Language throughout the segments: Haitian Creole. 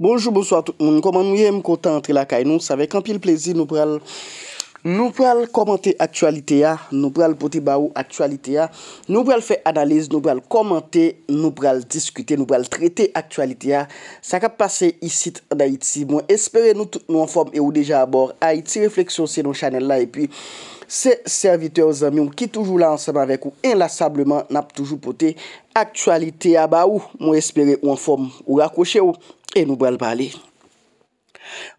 Bonjou, bonsoir tout moun, koman nou yèm konta antre la kay nou, sa vek an pil plezi, nou pral komante aktualite ya, nou pral pote ba ou aktualite ya, nou pral fe analize, nou pral komante, nou pral diskute, nou pral trete aktualite ya, sa kap pase isit da iti, moun espere nou an form e ou deja a bor, a iti refleksyon se nou chanel la, e pi se servite ou zami ou ki toujou la ansama vek ou, enlasableman nap toujou pote aktualite ya ba ou, moun espere ou an form ou rakoshe ou. E nou bral pali.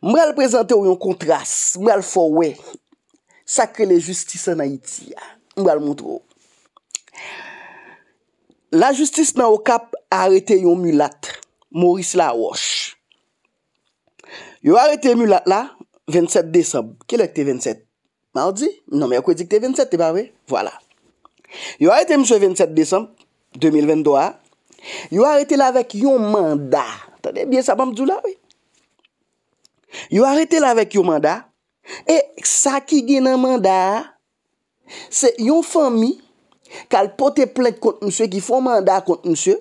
Mbral prezante ou yon kontras. Mbral fowè. Sakre le justis an Haiti. Mbral moutrou. La justis nan w kap a arete yon mulat. Maurice Larouche. Yo arete mulat la 27 Desem. Kè lè k te 27? Mardi? Non, mè yo kwe di k te 27, te ba wè? Yo arete mse 27 Desem 2022. Yo arete la vek yon manda Tade bien sa bambdjou la wè. Yo arete la wèk yo manda. E sa ki gen nan manda, se yon fami, kal pote plek kont msye, ki fon manda kont msye,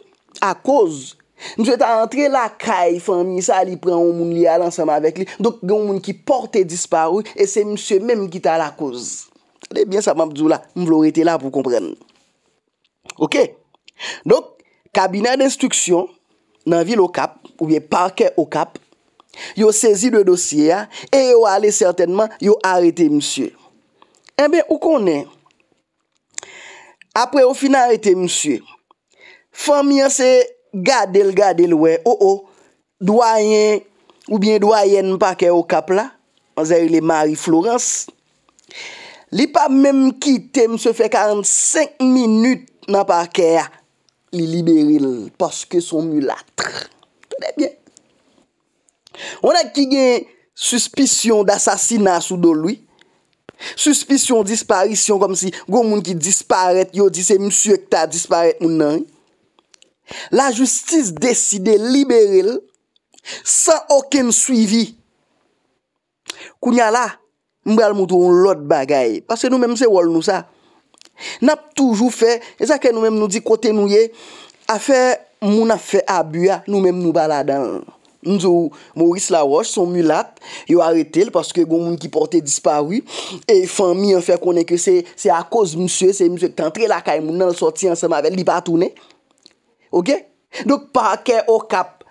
a koz. Msye ta entre la kay fami, sa li pren ou moun li al ansama wèk li. Donk gen ou moun ki porte disparou, e se msye menm ki ta la koz. Tade bien sa bambdjou la, m vlo rete la pou kompren. Ok? Donk, kabina d'instruksyon, nan vil o kap, ou bien parke ou kap yo sezi de dosye ya e yo ale certainman yo arete msye e eh ben ou konen apre ou finarete msye fami anse gade l gade l we ou ou oh, oh, dwayen ou bien dwayen parke ou kap la mzèri le mari florence li pa mèm kite msye fè 45 minute nan parke ya li liberil paske son mulatre On a ki gen suspisyon d'assasinans ou do lui. Suspisyon disparisyon kom si gomoun ki disparet yo di se msye kta disparet moun nan. La justise deside liberil san oken suivi. Kou nya la mbèl moutou lout bagay. Pase nou mèm se wol nou sa. Nap toujou fe, e zake nou mèm nou di kote nou ye, afe moun afe abu ya, nou mèm nou bala dan an. Nzou, Maurice La Roche, son mulat, yo aretel, paske goun moun ki porte dispari, e fan mi an fe konen ke se a koz msye, se msye ki tan tre la kay moun nan l sorti an se mavel, li pa toune. Ok? Dok parke o kap,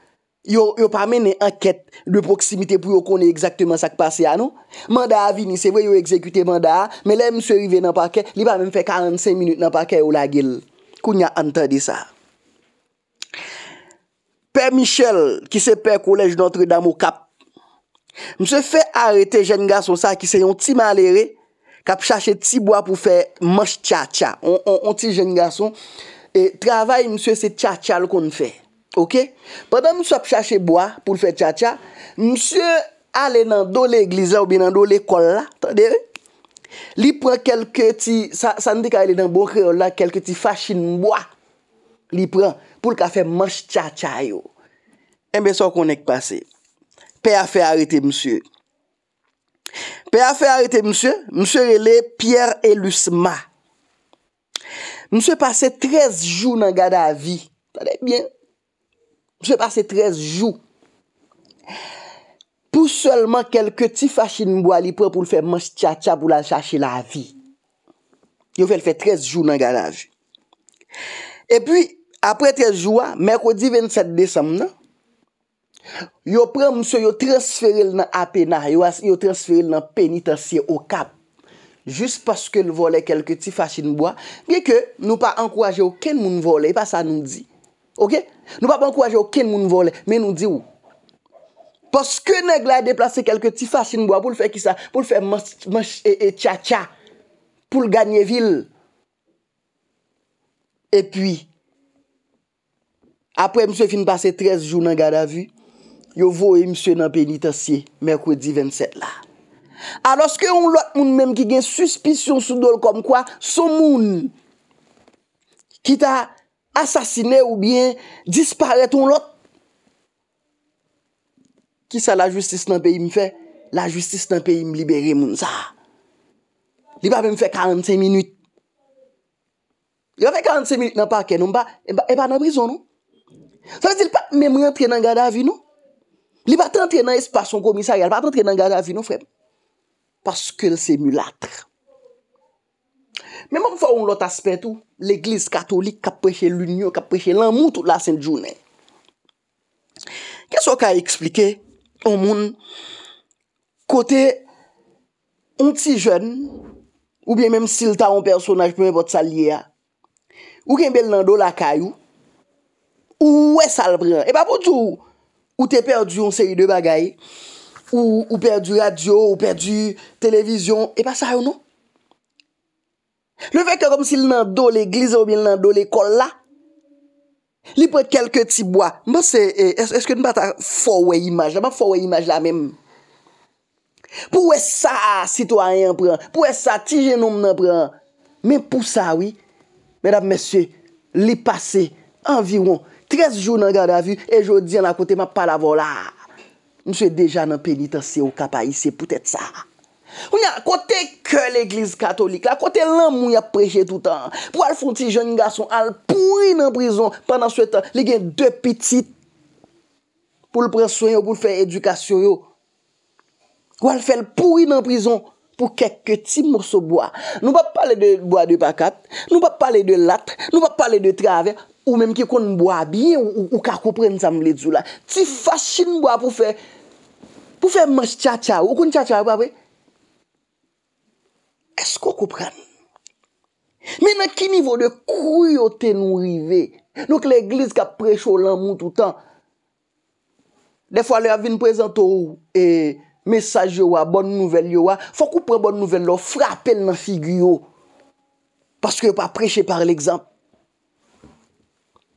yo pa mene anket de proksimite pou yo konen ekzakteman sak pase a nou. Manda a vini, se vwe yo ekzekute manda a, me le msye rive nan parke, li pa mene fe 45 minute nan parke ou la gil, kou nya antade sa. Pè Michel, ki se pè kolej Notre-Dame ou kap, mse fè arete jen gason sa ki se yon ti malere, kap chache ti bo a pou fè monsh tcha tcha. On ti jen gason, travay mse se tcha tcha l kon fè. Ok? Pendan mse ap chache bo a pou fè tcha tcha, mse ale nan do le glize ou bi nan do le kol la, tan dere, li pren kelke ti, sa n de ka ele nan bo kreol la, kelke ti fachin mbo a, Li pren pou l kafe monsh tcha tcha yo. En beso konen k pase. Pe a fe arete msye. Pe a fe arete msye. Msye rele Pierre Elusma. Msye pase trez jou nan gada vi. Tade bien. Msye pase trez jou. Pou solman kelke ti fache nboa li pren pou l fe monsh tcha tcha pou la chache la vi. Yo fe l fe trez jou nan gada vi. E pi... apre te jwa, Mekodi 27 Desem, nan, yo pre msye yo transferil nan apena, yo transferil nan penitensye o kap, jist paske l vole kelke ti fachin bo, biye ke nou pa ankwaje ou ken moun vole, e pa sa nou di. Ok? Nou pa pa ankwaje ou ken moun vole, me nou di ou. Paske neg la e deplase kelke ti fachin bo, pou l fe ki sa, pou l fe monshe e, e tcha tcha, pou l gagne vil. E pi, apre mswe fin pase 13 joun nan gada vu, yo vowe mswe nan penitensye, merkwe 10-27 la. A loske yon lot moun menm ki gen suspisyon sou dole kom kwa, sou moun, ki ta asasine ou bien dispare ton lot, ki sa la justis nan peyi m fe, la justis nan peyi m libere moun sa. Li ba menm fe 40-50 min. Li ba fe 40-50 min nan pa ken, yon ba nan brison nou. Sele se li pa mè mè entrenan gada vi nou Li pa tè entrenan espasyon komisaryal Pa tè entrenan gada vi nou frem Paske l semulat Mè mè pou fò ou l ot aspet ou L eglise katolik kap preche l union Kap preche l an mout ou la sèndjounen Kè so ka eksplike O moun Kote Un ti jen Ou bè mèm sil ta ou personaj Pè mè pot sa liye ya Ou gen bel nan do la kayou Ou wè sal pren? E pa poutou, ou te perdi yon seri de bagay, ou perdi radio, ou perdi televizyon, e pa sa yon nou? Le vek te kom si l nan do le glizom, l nan do le kolla, li prete kelke ti boa. Mwen se, e, eske nou pata fowè imaj, la mwen fowè imaj la menm. Pou wè sa, si to a yon pren? Pou wè sa, ti genoum nan pren? Men pou sa, wè, mèdap mèsyè, li pase, anviron, 13 jou nan gade avi, e jodi an la kote, ma pa la vola. Mse deja nan penita se ou kapayi, se poutet sa. Ou nye la kote ke l'Eglise Katolik, la kote lan moun ya preje toutan. Pou al fonti jouni gason, al pouri nan prison, pandan sou etan, li gen dè piti, pou l'presoyo, pou l'fe edukasyoyo. Ou al fel pouri nan prison, pou kek ke ti mousso bwa. Nou pa pale de bwa de pakat, nou pa pale de latre, nou pa pale de travè, Ou menm ki kon mboa biye ou ka koupren sa mle dzou la. Ti fashin mboa pou fe mwench tcha tcha ou kon tcha tcha ou papre. Esko koupren? Men men ki nivou de kruyote nou rive? Nou ke l'eglis ka precho lan moun toutan. Defwa le avin prezento ou e mesaje ou a bon nouvel yo a. Fok ou pren bon nouvel yo, frape nan figyo. Paske yo pa preche par l'exemple.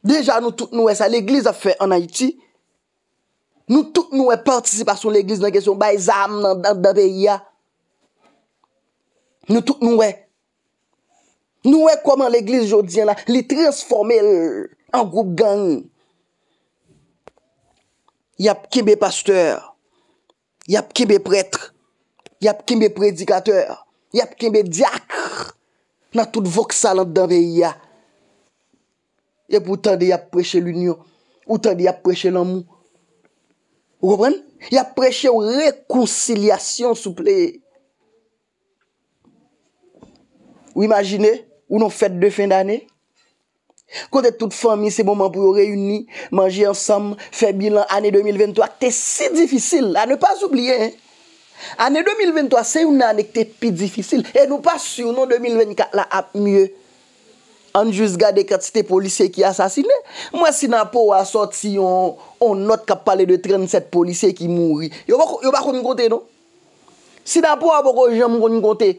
Deja nou tout nouè sa, l'Eglise a fè an Haiti. Nou tout nouè participasyon l'Eglise nan kesyon Bayzam nan Dandeya. Nou tout nouè. Nouè koman l'Eglise jodiè la, li transformè l'angou gang. Yap ki mbe pasteur, yap ki mbe pretre, yap ki mbe predikater, yap ki mbe diak nan tout vok salan Dandeya. E pou tan di ap preche l'union, ou tan di ap preche l'amou. Ou repren, yap preche ou rekonciliasyon soupleye. Ou imagine, ou nou fète de fin d'anè. Kote tout fami, se bonman pou yo reyuni, manji ansam, fe bilan, anè 2023, kte si difisil, anè pas oubliye. Anè 2023, se yon anè kte pi difisil, enou pas si yon anè 2024 la ap mye. Anjouz gade katite polise ki asasine. Mwen sinan pou asot si yon not kap pale de 37 polise ki mouri. Yon bako mkonte nou? Sinan pou apoko jen mkonte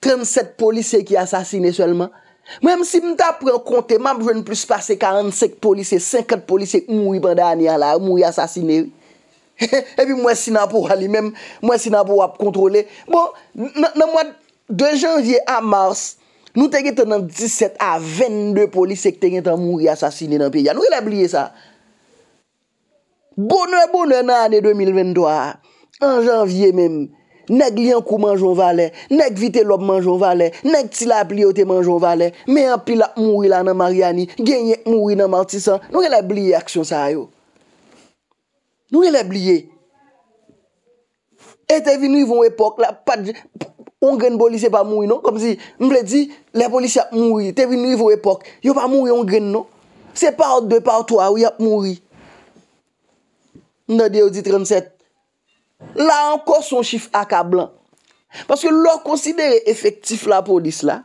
37 polise ki asasine selman? Mwen si mta prekonte, mwen jen plus pase 45 polise, 50 polise ki mouri bandani ala, mouri asasine. E pi mwen sinan pou ali men, mwen sinan pou ap kontrole. Bon, nan mwen 2 janvye a mars, Nou te gen ton nan 17 a 22 polis ek ten gen tan mouri asasine nan piya. Nou gen la bliye sa. Bonoè, bonoè nan ane 2023. An janvye menm. Nèk li an kou manjoun vale. Nèk vite lop manjoun vale. Nèk ti la pli ou te manjoun vale. Mè an pi la mouri la nan mariani. Genye mouri nan martisan. Nou gen la bliye aksyon sa yo. Nou gen la bliye. E te vi nou yvon epok la. Pat di... On gen boli se pa moui, non? Kom si, mple di, le polisi ap moui. Te vi nivou epok. Yo pa moui, on gen, non? Se pa ou de pa ou to, a ou yap moui. Nde di odi 37. La anko son chif akablan. Paske lor konsidere efektif la polis la,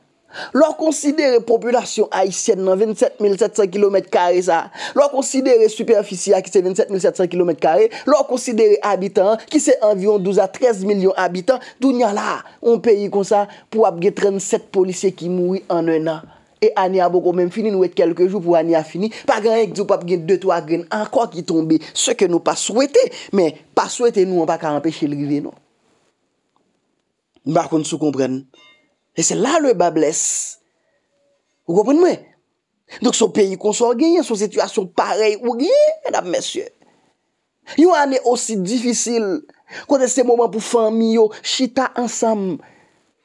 Lò konsidere populasyon ayisyen nan 27700 km2 sa Lò konsidere superficya ki se 27700 km2 Lò konsidere abitan ki se envyon 12 a 13 milyon abitan Dou nyan la, on peyi kon sa Pou ap getren 7 polisyen ki moui an ena E ane a boko men finin ou et kelke jou pou ane a finin Pa genye kizou pap genye 2-3 genye an kwa ki tombe Se ke nou pa souwete Men, pa souwete nou an pa ka empeshe lrive non Mbakoun sou komprennen E se la le ba bles. Ou goprin mwen? Dok sou peyi konsor genyen, sou sityasyon parey ou genyen, edap mèsyè. Yon anè osi difisil, kwa de se mouman pou fami yo, chita ansam.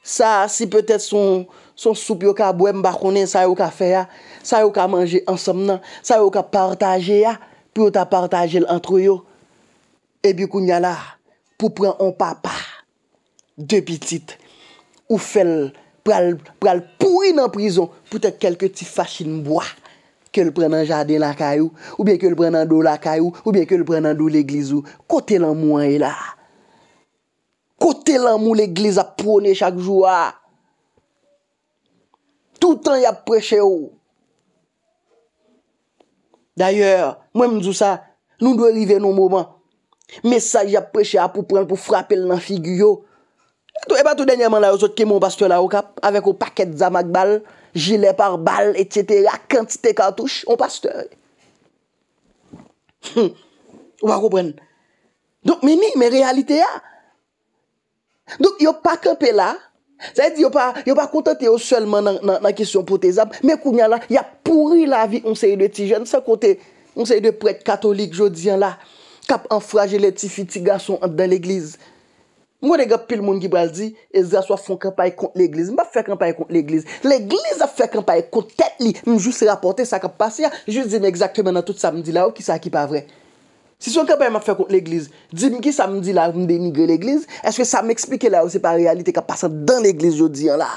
Sa, si pwetèt son, son soup yo ka bwem bakounen, sa yo ka fe ya, sa yo ka manje ansam nan, sa yo ka partaje ya, pou yo ta partaje l'antro yo. E bi koun ya la, pou pren on papa, de pitit, ou fel, pral pou y nan prizon, pou te kelke ti fachin mbwa, ke l pren nan jaden lakay ou, ou bien ke l pren nan dou lakay ou, ou bien ke l pren nan dou l'egliz ou, kote lan mou an y la. Kote lan mou l'egliz ap prone chak jou a. Tout an y ap preche ou. D'ayor, mwen mzou sa, nou dwe rive nou mouman, mesaj ap preche a pou pren pou frape l nan figu yo. E pa tout denye man la yo sot ki moun pasteur la yo kap, avek yo paket zamak bal, jilet par bal, etyete, a kantite kantouche, moun pasteur. Ou pa koupren. Dok, mimi, mè realite ya. Dok, yo pa kampe la, zay di, yo pa kontente yo selman nan kisyon potezab, mè koumyan la, ya pouri la vi onseye de ti jen, sa kote, onseye de prete katolik jodiyan la, kap enfraje le ti fiti gason dan l'eglize. Mwen gen pil moun ki bral di, ezra sou a fon kampay kont l'Eglise. Mwen pa fè kampay kont l'Eglise. L'Eglise a fè kampay kont tèt li. Mwen jous se rapote sa kap pase ya, jous di men ekzakte men nan tout samedi la ou ki sa ki pa vre. Si sou kampay man fè kont l'Eglise, di men ki samedi la ou m denigre l'Eglise, eske sa m'ekspike la ou se pa realite ka pasan dan l'Eglise jodi ya la.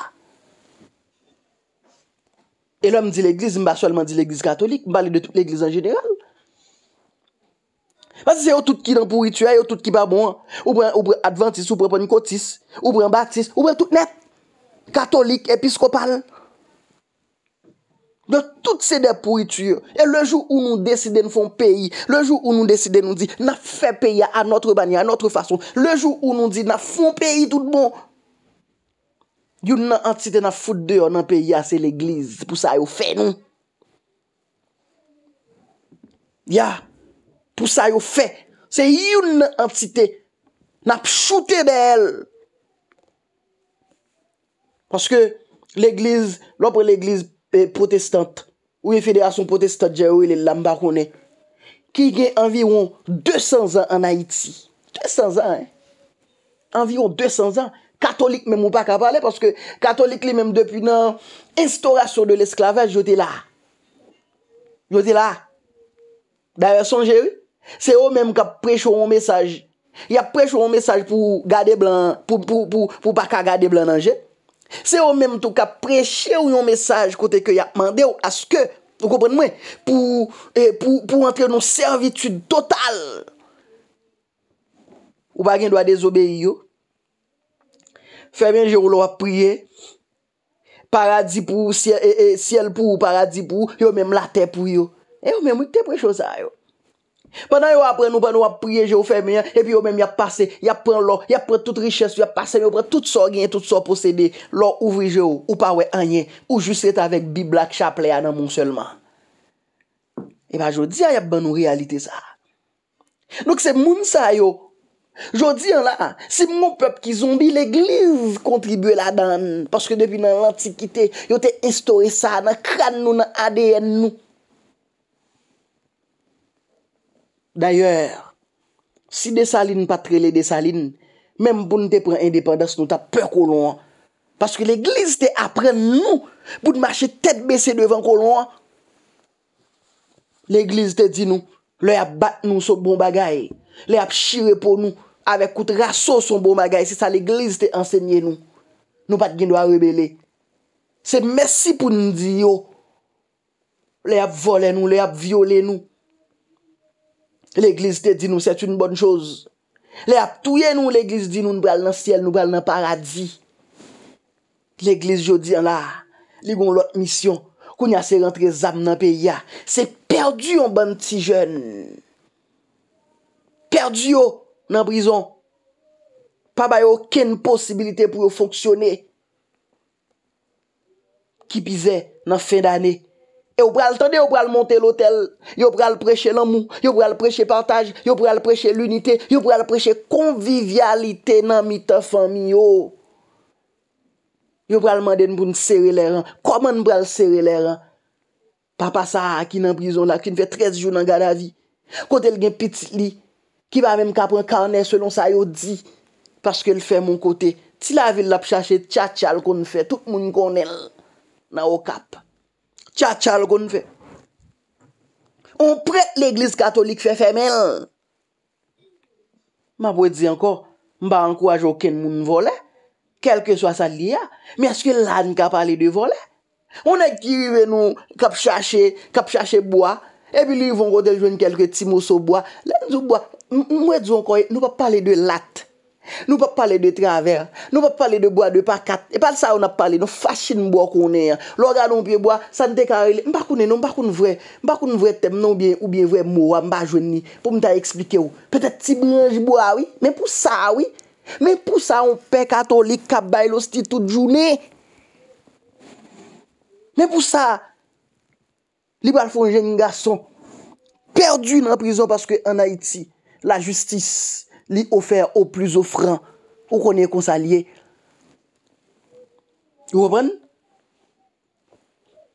E lò m di l'Eglise, m ba solman di l'Eglise katolik, m ba li de tout l'Eglise an jeneral. Basi se yo tout ki nan pouritu, yo tout ki ba bon, ou bre Adventist, ou bre Ponykotis, ou bre Baptiste, ou bre tout net, Katolik, Episkopal. Don tout se de pouritu, e le jou ou nou deside nou fon peyi, le jou ou nou deside nou di, nan fe peyi a anotre bani, anotre fason, le jou ou nou di, nan fon peyi tout bon. You nan antite nan foute de yo nan peyi a, se l'Eglise, pou sa yo fe nou. Ya, Pousa yo fe. Se youn anpsite. Nap choute bel. Paske l'eglise, l'opre l'eglise protestante, ou yon federasyon protestante, jè ou yon lambakone, ki gen enviroun 200 an an Haiti. 200 an, eh. Enviroun 200 an. Katolik men moun pa kapalè, paske katolik li menm depi nan instorasyon de l'esklavage, yo te la. Yo te la. Da yon son jè ou, Se ou menm ka preche ou yon mesaj Ya preche ou yon mesaj pou Gade blan Pou pa ka gade blan anje Se ou menm tou ka preche ou yon mesaj Kote ke ya mande ou aske eh, Pou Pou entre nou servitude total Ou bagen do a dezobe yo Fè men je ou lo a priye Paradis pou Siel eh, eh, pou paradis pou Yo menm la te pou yo Yo menm ou te preche ou sa yo Manan yo apren nou pa nou ap prie je ou femenyan, epi yo menm ya pase, ya pren lor, ya pren tout richesse, ya pase, yo pren tout sor gen, tout sor posede, lor ouvri je ou, ou pa we anyen, ou jus et avèk bi blak chaple ya nan moun selman. Eman, yo di an yap ban nou realite sa. Nouk se moun sa yo, yo di an la, si moun pep ki zombi l'egliz kontribue la dan, paske depi nan l'antikite, yo te instore sa nan kran nou nan ADN nou. D'ayor, si desaline patre le desaline, menm pou nou te pren independens nou ta peur kolonwa. Paske l'eglise te apren nou pou nou mache tete bese devan kolonwa. L'eglise te di nou, lè ap bat nou sou bon bagay. Lè ap shire pou oh, nou, avek kout raso sou bon bagay. Si sa l'eglise te ensegnye nou, nou pat gindo a rebele. Se mersi pou nou di yo, lè ap vole nou, lè ap viole nou. L'Eglise te di nou, set yon bon chouz. Le ap touye nou, l'Eglise di nou, nou bral nan siel, nou bral nan paradis. L'Eglise jo di an la, li goun l'ot misyon, kou nyase rentre zam nan pe ya. Se perdi yon ban ti jen. Perdi yo nan brison. Pa bayo ken posibilite pou yo fonksyone. Ki pize nan fin d'aney. Yo pral tande, yo pral monte l'hotel. Yo pral preche l'amou. Yo pral preche partaj. Yo pral preche l'unite. Yo pral preche konvivialite nan mi ta fami yo. Yo pral manden pou nsewe lèran. Koman pral sewe lèran? Papa sa a ki nan brison la, ki nfe trez jou nan gada vi. Kote l gen pit li, ki ba men kap ren karne, selon sa yo di, paske l fè moun kote. Ti la vil la p chache tcha tcha l kon fè, tout moun kon el nan o kap. Tcha tcha lo kon fè. On prete l'Eglise Katolik fè fèmèl. Ma pou e di anko, mba anko a jo ken moun volè. Kelke swa sa li ya. Me aske lan ka pale de volè. O ne ki vi ven nou kap chache, kap chache boa. E pi li yon vongo de jwen kelke timo so boa. Lan zo boa, mwe di zon koye, nou pa pale de latè. Nou pa pale de traver, nou pa pale de bo a 2 pa 4 E pale sa ou na pale, nou fachin mbo a kone Loga nou pye bo a, sante karele Mpa kone nou, mpa kone vre Mpa kone vre tem, nou bien ou bien vre mbo a mba jwen ni Pou mta eksplike ou Petet ti brenj bo a ou, men pou sa ou Men pou sa ou pe katolik Kabay lo sti tout jouni Men pou sa Libal Fonjen nga son Perdu nan prison paske an Haiti La justice Li ofer ou plus ofran Ou konye konsalye Ou repren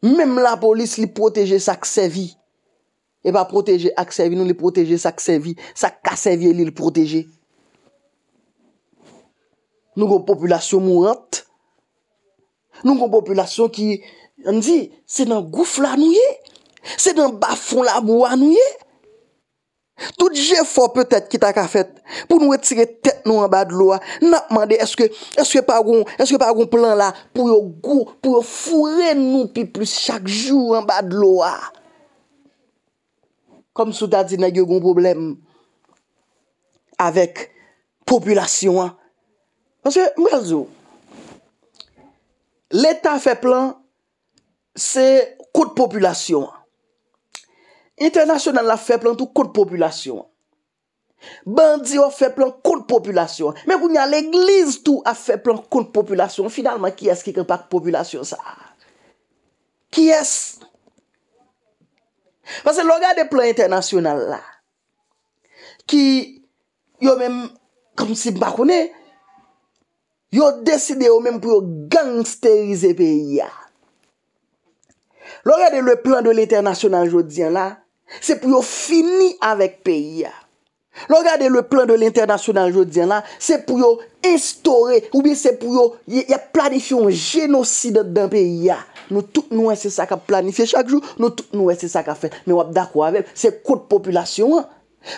Mem la polis li proteje sak sevi E ba proteje ak sevi Nou li proteje sak sevi Sak kasevi li li proteje Nou kon populasyon mou ant Nou kon populasyon ki An di se nan gouf la nou ye Se nan bafon la mou an nou ye Tout jè fò peut-èt ki ta ka fèt Pou nou etire tèt nou an bad lo a Nan mande eske Eske pa agon plan la Pou yo go, pou yo fure nou Pi plus chak jou an bad lo a Kom sou ta di nè gyo goun problem Avek Populasyon Mwen se mwen zo L'état fè plan Se kout populasyon Internasyonan la fè plan tout koun populasyon. Bandi yo fè plan koun populasyon. Men kou nyan l'egliz tout a fè plan koun populasyon. Finalman ki es ki kwen pa koun populasyon sa? Ki es? Pase logade plan internasyonan la, ki yo men, koun si bakounen, yo deside yo men pou yo gangsterize pe ya. Logade le plan de l'internasyonan jodiyan la, Se pou yo fini avèk peyi ya. Lo gade le plan de l'internasyonan jodien la, se pou yo instore, ou bi se pou yo ya planifi yon genoside dan peyi ya. Nou tout nou esè sa ka planifi, chak jou nou tout nou esè sa ka fè. Me wap da kwavel, se kote populasyon an.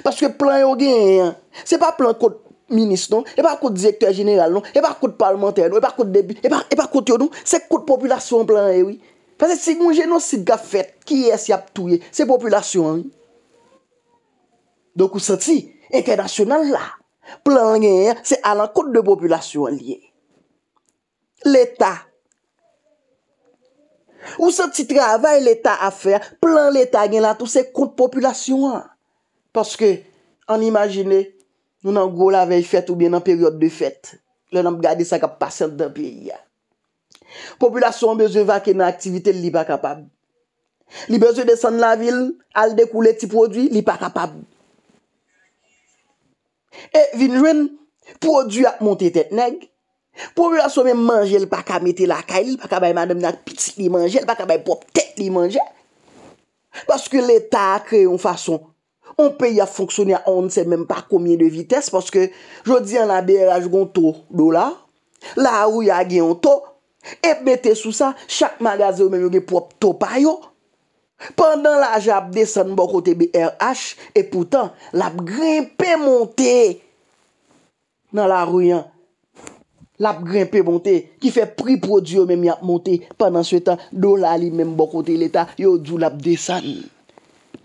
Paske plan yo gen yon. Se pa plan kote minis non, se pa kote direktor general non, se pa kote parlamentaryon non, se pa kote debi, se pa kote yon non, se kote populasyon plan yon. Eh Pase si moun jenon si gafet ki es yap touye se populasyon. Donk ou soti internasyonan la. Plan genyen se alan kout de populasyon liye. L'Etat. Ou soti travay l'Etat a fe, plan l'Etat genyen la tou se kout populasyon. Paske an imagine nou nan gwo la vey fèt ou bien nan peryote de fèt. Le nan gade sa kapasyon dan peyi ya. Populasyon bezwe vake na aktivite li pa kapab. Li bezwe desen la vil, al dekoule ti prodwi, li pa kapab. E vinjwen, prodwi ap monte tet neg. Populasyon men manje li pa kamete la kaili, li pa kabay madem nan piti li manje, li pa kabay pop tet li manje. Paske l'Etat kre yon fason, on pe yon fonksyon yon, se menm pa komye de vites, paske jodi an la bejaj gontou do la, la ou yon giontou, Ep bete sou sa, chak magaze ou men yon ge prop topay yo. Pendan la aje ap desen bo kote B.R.H. E poutan, la ap grimpe monte. Nan la rouyan. La ap grimpe monte, ki fe pri prodi ou men yon ap monte. Pendan sou etan, do la li men bo kote l'Etat, yo djou la ap desen.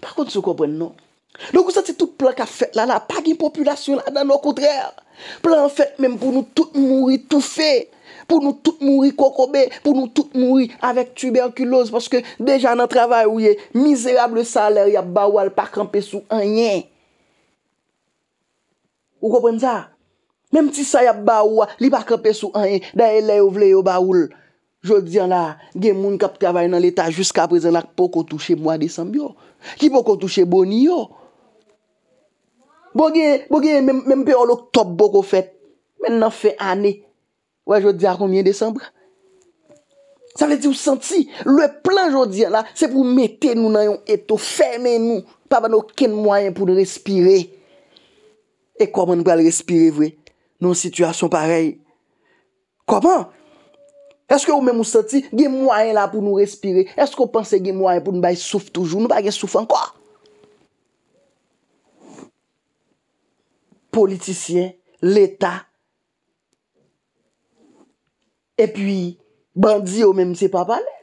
Par kon sou kompwen nou. Nou kousan, se non? tout plan ka fet la, la pa gen populasyon la dan nou koutrer. Plan fet men pou nou tout mouri, tout fey. pou nou tout mouri kokobe, pou nou tout mouri avèk tuberkulose, paske deja nan travay ou ye, mizérable salèr yap ba ou al pa krempè sou anyen. Ou kopren sa? Mem ti sa yap ba ou al, li pa krempè sou anyen, da ye lè yo vle yo ba bon, oul. Jol diyan la, gen moun kap travay nan l'Etat, jusqu'a prezen ak poko touche mwa desambyo. Ki poko touche boni yo. Bo gen, bo gen, mem pe o lo top bokofet, men nan fe anè, Ouè jodi a koumyen Desembre? Sa vè di ou senti? Louè plan jodi a la, se pou mette nou nan yon eto, ferme nou, pa ban nou ken mwayen pou nou respire. E kouman nou pral respire vwe? Nou sityasyon parey? Kouman? Eske ou men mou senti? Gen mwayen la pou nou respire? Eske ou pense gen mwayen pou nou bay souf toujou? Nou bay gen souf anko? Politisyen, l'Etat, E pwi bandi yo men mse pap ale.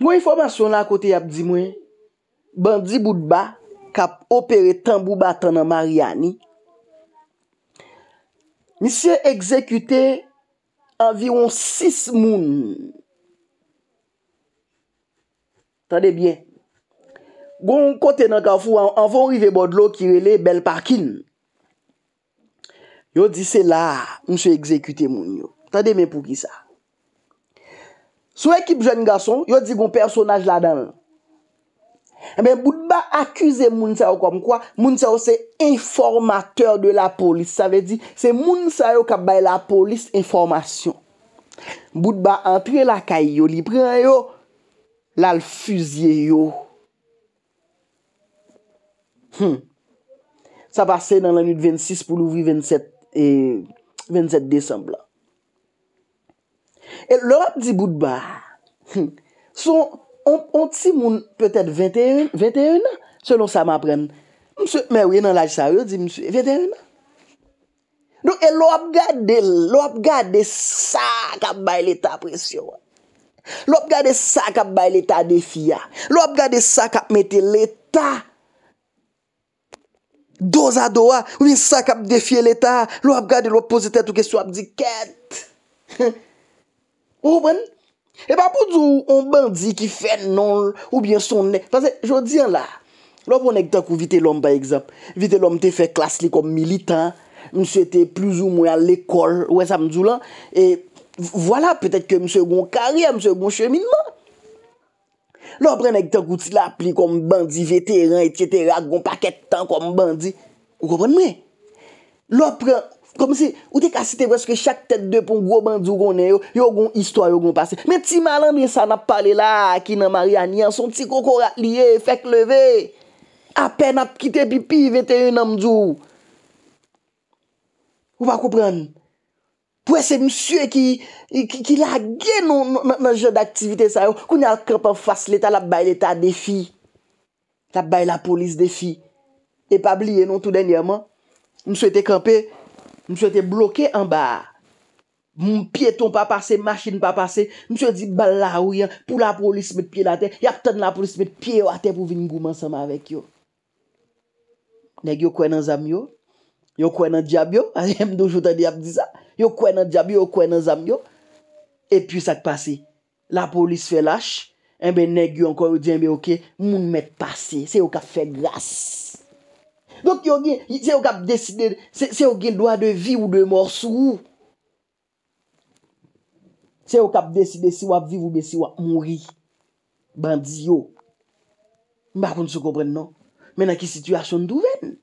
Mwen informasyon la kote yap di mwen, bandi bout ba, kap opere tan bout ba tan nan Mariani, mse ekzekute anviron 6 moun. Tande bien. Gon kote nan kafou, anvoun rive bodlo kirele bel parkin. Yo di se la mse ekzekute moun yo. Tade men pou ki sa? Sou ekip jen gason, yo digon personaj la dan. E ben, boud ba akuse moun sa yo kom kwa? Moun sa yo se informateur de la polis. Sa ve di, se moun sa yo kap bay la polis informasyon. Boud ba entre la kay yo, li pre an yo, la l fusye yo. Yo. Hmm. Sa pase nan lanyou de 26 pou louvi 27 decembla. E lor ap di boudba, sou, on ti moun, petèd 21, 21, selon sa m apren, mse, mè wè nan laj sa ryo, di mse, 21. Do, e lor ap gade, lor ap gade, sa, kap bay leta presyo. Lor ap gade, sa, kap bay leta defya. Lor ap gade, sa, kap mette leta. Do, zadoa, ou vin sa, kap defye leta. Lor ap gade, lor ap posite, touke sou ap di kènt. Hè, Ou bon? E pa pou djou ou on bandi ki fè non ou bien son ne. Tansè, jò diyan la. Lò pou nèk tan kou vitè l'om pa ekzap. Vitè l'om te fè klas li kom militant. Mse te plus ou mwen l'ekol. Ouè sa mdjou lan. Et voilà, pètè kè mse goun kari a mse goun cheminman. Lò pou nèk tan kou ti la pli kom bandi veteran etyetera. Goun pa ket tan kom bandi. Ou konpon mwen? Lò pou... Kom si, ou te kasi te vweske chak tete depon gwo bandjou konen yo, yo gon histwa, yo gon pase. Men ti malan ni sa nap pale la, ki nan marian yan, son ti koko rat liye, fek leve. Apen ap kite pipi, vetere nan mdjou. Ou pa koupren? Pwè se msye ki la gen nou nan je d'aktivite sa yo, koun ya krepan fas leta, la bay leta de fi. Ta bay la polis de fi. E pabliye nou tout den yaman. Msye te krepe, Mwen se te bloke an ba. Mwen pieton pa pase, masin pa pase. Mwen se di bala ou yan, pou la polis met piye la ten, yak ton la polis met piye yo a ten pou vin ngouman sama avek yo. Neg yo kwen nan zam yo, yo kwen nan diabyo, a ye mdoujoutan diap di sa, yo kwen nan diabyo, yo kwen nan zam yo, e pi sak pase. La polis fe lache, enbe eh neg yo ankon yo di enbe eh okey, mwen met pase, se yo ka fe glas. Donk yo gen, se yo kap deside, se yo gen doa de vi ou de morsou. Se yo kap deside si wap viv ou besi wap mouri. Bandiyo. Mbakoun sou kompren nan. Men an ki situasyon nou ven.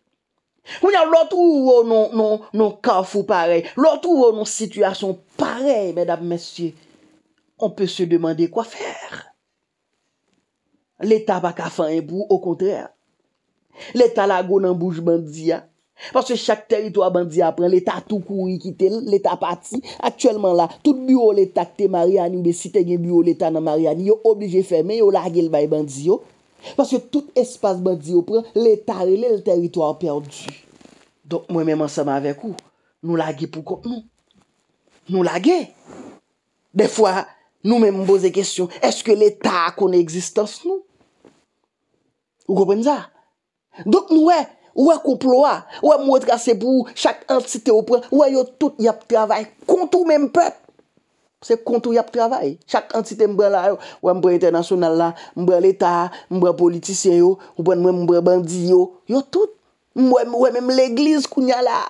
Mwen an loutou wou non kafou parey. Loutou wou non situasyon parey, mwen ap mesye. On pe se demande kwa fer. Le tabaka fan e bou, ou kontreya. leta la go nan bouj bandiya paske chak teritwa bandiya pren leta tou kouri kitel, leta pati aktuelman la, tout bureau leta kte mariani ou besi te gen bureau leta nan mariani yo oblige ferme, yo lage l bay bandiya paske tout espas bandiya pren, leta rele l teritwa perdi donk mwen menman seman avek ou, nou lage pou kote nou nou lage defwa, nou menmen mboze kestyon, eske leta akone egzistans nou ou kopren za? Dok nou wè, wè kouplo wè, wè mwè trase bou, chak antite wè, wè yo tout yap travay. Kontou menm pep, se kontou yap travay. Chak antite mbè la, wè mbè internasyonal la, mbè l'Etat, mbè politisyen yo, mbè bandiyo, yo tout. Mbè mbè mbè l'Eglise kounya la.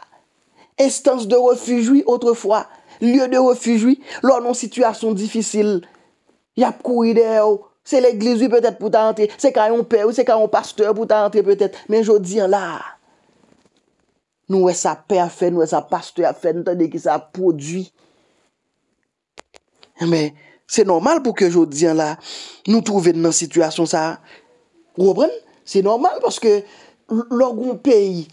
Estans de refuji, autrefwa, lye de refuji, lò non situasyon difisil, yap kou ide yo. Se l'eglizou peut-être pou ta antre, se ka yon père ou se ka yon pasteur pou ta antre peut-être. Men jò diyan la, nou wè sa père a fè, nou wè sa pasteur a fè, nou ta de ki sa prodwi. Men, se normal pou ke jò diyan la, nou trouvè nan sitwasyon sa. Gwobren, se normal pwoske lò goun peyi,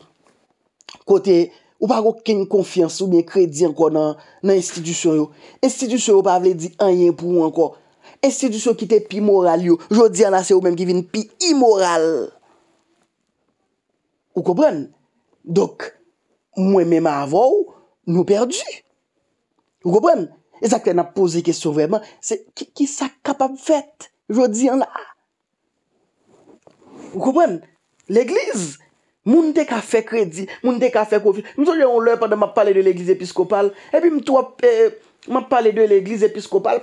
kote, ou pa gò kèny konfians ou mè kredi anko nan istitisyon yo. Istitisyon yo pa vle di anyen pou anko. Estidusyon ki te pi moral yo. Jodi yon ase ou menm ki vin pi imoral. Ou kopren? Dok, mwen menm avou, nou perdu. Ou kopren? E zakte nan pose kestyon vreman, se ki sa kapap fet? Jodi yon la. Ou kopren? L'egliz, moun de ka fe kredi, moun de ka fe kofi, moun se jen yon lèp an de ma pale de l'egliz episkopal, epi mtwa pe... Man pale dwe l'Eglise Episkopale.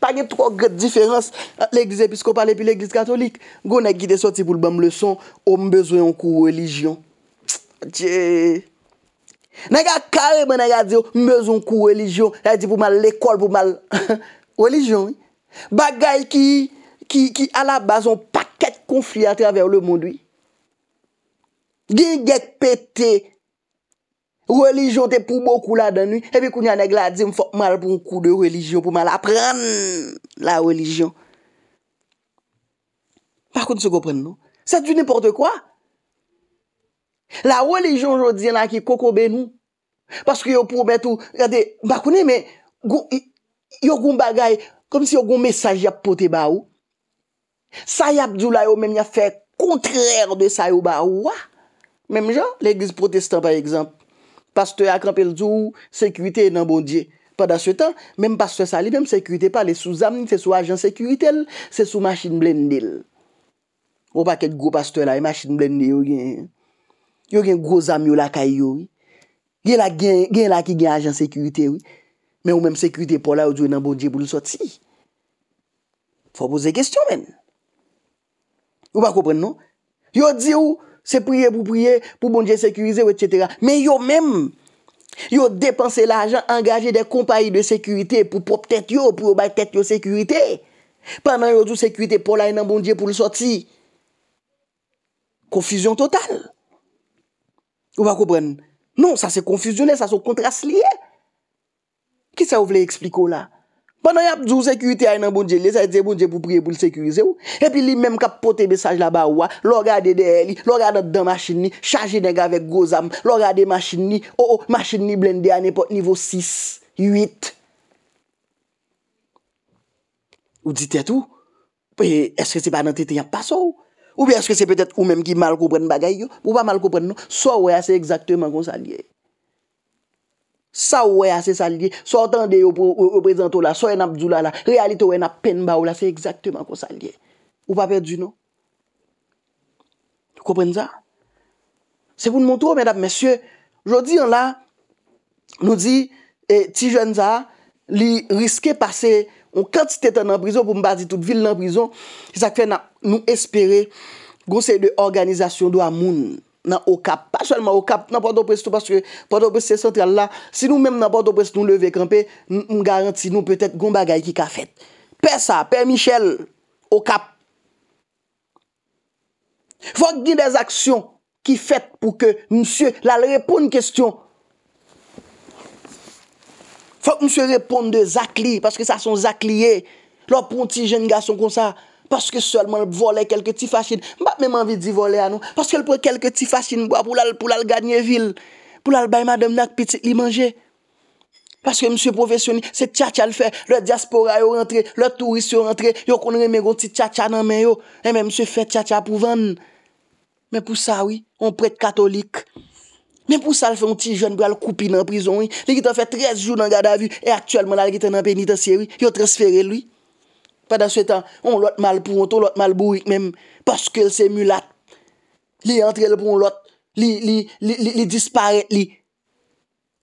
Pa gen tro gret diferans l'Eglise Episkopale pi l'Eglise Katolik. Gou nan gide soti pou l'bam leson. O mbezou yon kou religyon. Nega kare mbe nega di yo mbezou yon kou religyon. Nega di pou mal l'ekol pou mal religyon. Bagay ki alabaz yon paket konflik atrever le moun di. Gin gek pete. Relijyon te pou mou kou la dan nou. Ebe kou nye aneg la di mfok mal pou mou kou de relijyon pou mal apren la relijyon. Par kon se kopren nou. Sa di nipote kwa. La relijyon jodi nan ki kokobe nou. Paske yo pou betou. Gade, bakouni me, yo goun bagay kom si yo goun mesaj yap pote ba ou. Sayap djou la yo men ya fe kontrèr de sayop ba ou. Mem jan, l'eglise protestant par exemple. Pasteur akran pel zou sekwite nan bondye. Padan se tan, menm pasteur sali, menm sekwite pali. Sou zam ni, se sou ajan sekwite el, se sou masin blende el. Ou pa ket gwo pasteur la, e masin blende yo gen. Yo gen gwo zam yo la kay yo. Gen la ki gen ajan bon sekwite non? yo. Menm ou menm sekwite pou la, ou zou nan bondye bou lusot si. Fò pose kestyon menm. Ou pa koupren nou? Yo di ou... Se priye pou priye, pou bon diye sekurize ou etc. Men yo men, yo depanse la ajan, engaje de kompayi de sekurite, pou pop tete yo, pou obay tete yo sekurite. Panan yo sou sekurite, pou la enan bon diye pou le soti. Konfusion total. Ou bako pren? Non, sa se konfusione, sa se kontrasliye. Ki sa ou vle ekspliko la? Pwa nan yap djou sekurite a yon bonje li, sa yon bonje pou prie pou l sekurize ou. Epi li menm kapote besaj la ba wwa, lorade de heli, lorade dan masin ni, chaje nega vek gozam, lorade masin ni, oh, oh, ou ou, masin ni blende ane pot nivou 6, 8. Ou dit yet ou? Pe eske se pa nan tete yon pa sou? Ou pe eske se petet ou menm ki mal koupren bagay non? yo? Ou pa mal koupren nou? Sou wè a se exacte man kon sa liye. Sa wè asè sa liye, sa otan de yo prezento la, sa wè nap djou la la, realite wè nap pen ba wè la, se ekzaktèman kon sa liye. Ou pa pèr djou nou? Kou pren za? Se pou nou montrou mèdap mèsyè, jodi yon la, nou di, eh, ti jen za, li riske pase, ou kantite tan nan prizon pou mbazi tout vil nan prizon, se sak fè nan nou espere, gonsè de organizasyon do amoun, nan Okap, paswèlman Okap, nan porto prestou paswè, porto prestou se sentral la, sinou mèm nan porto prestou nou leve krampè, m garanti, sinou pètèt gomba gay ki ka fèt. Pè sa, pè Michel, Okap, fòk di des aksyon ki fèt pou ke msè la lèpon kestyon. Fòk msè lèpon de zakli, paswè sa son zakliye, lò pwonti jen nga son konsa, Paske solman volè kelke ti fachin, mbap mè m'anvi di volè anou. Paske l pouè kelke ti fachin, mbwa pou lal ganye vil. Pou lal bay madam nak piti li manje. Paske msè profesyoni, se tcha tcha l fè. Le diaspora yo rentre, le turis yo rentre. Yo konre mè gonti tcha tcha nan men yo. E mè msè fè tcha tcha pou vann. Mè pou sa wè, on prèd katolik. Mè pou sa l fè un ti joun gwa l koupi nan prizon wè. Li gita fè trez jou nan gada vi. E aktuelman la li gita nan peni tan si wè. Yo transferè l wè. Fè dan sou etan, on lot mal pou ontou, lot mal bou yik menm, paske l se mulat, li entrel pou on lot, li disparet li.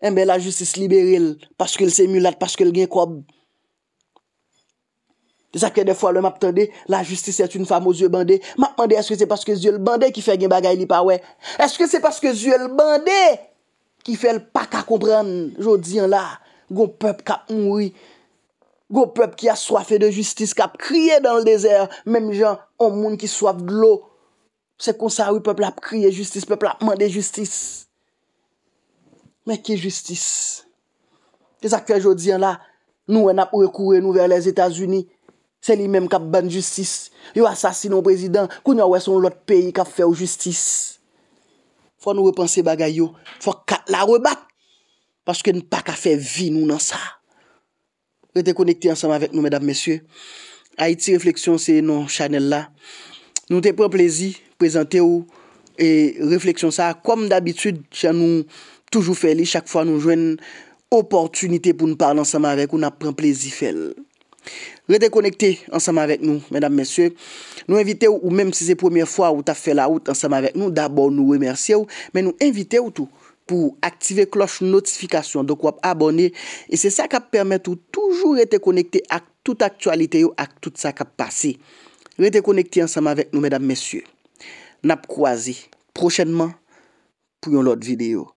En eh ben la justice liberil, paske l se mulat, paske l gen kob. De sakè de fwa le map tende, la justice et un famou zye bandè. Map mandè, eske se paske zye l bandè ki fè gen bagay li pa wè? Eske se paske zye l bandè ki fè l pak a kompran jodi an la, goun pep ka mwoui, Gwo pep ki a swafe de justis, kap kriye dan l dezer. Mem jan, an moun ki swafe glou. Se konsa wè pep lap kriye justis, pep lap mande justis. Mè ki justis? Se sa kwe jodi an la, nou wè nap rekoure nou ver les Etats-Unis. Se li menm kap ban justis. Yo asasin an prezident, kou nou wè son lot peyi kap fè ou justis. Fò nou repanse bagay yo. Fò kat la rebat. Paske nou pa ka fè vi nou nan sa. Rete konekte ansama vek nou, mèdame, mèsyè. Haiti Reflexion, se nou chanel la. Nou te pren plèzi, prezante ou, e refleksyon sa. Kom d'abitud, chan nou toujou fèli, chak fwa nou jwen oportunite pou nou parle ansama vek, ou nan pren plèzi fèl. Rete konekte ansama vek nou, mèdame, mèsyè. Nou invite ou, ou mèm se se pwemye fwa ou ta fè la out ansama vek nou, d'abò nou wèmerse ou, mè nou invite ou tou. pour activer cloche notification. Donc, vous abonner. Et c'est ça qui permet de toujours être connecté à toute actualité, à tout ça qui passé Restez connectés ensemble avec nous, mesdames, messieurs. Nous croisé prochainement pour une autre vidéo.